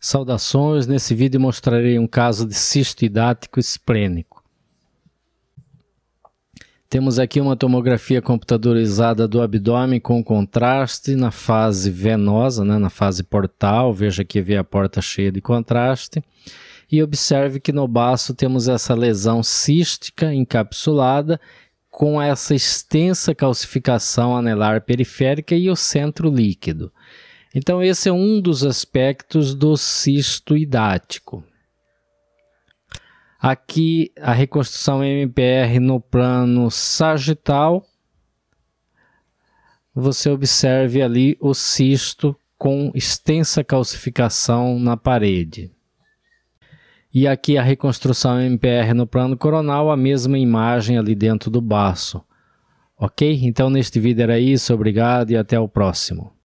Saudações, nesse vídeo mostrarei um caso de cisto hidático esplênico. Temos aqui uma tomografia computadorizada do abdômen com contraste na fase venosa, né, na fase portal, veja que vê a porta cheia de contraste. E observe que no baço temos essa lesão cística encapsulada com essa extensa calcificação anelar periférica e o centro líquido. Então, esse é um dos aspectos do cisto idático. Aqui a reconstrução MPR no plano sagital. Você observe ali o cisto com extensa calcificação na parede. E aqui a reconstrução MPR no plano coronal, a mesma imagem ali dentro do baço. Ok? Então neste vídeo era isso, obrigado e até o próximo.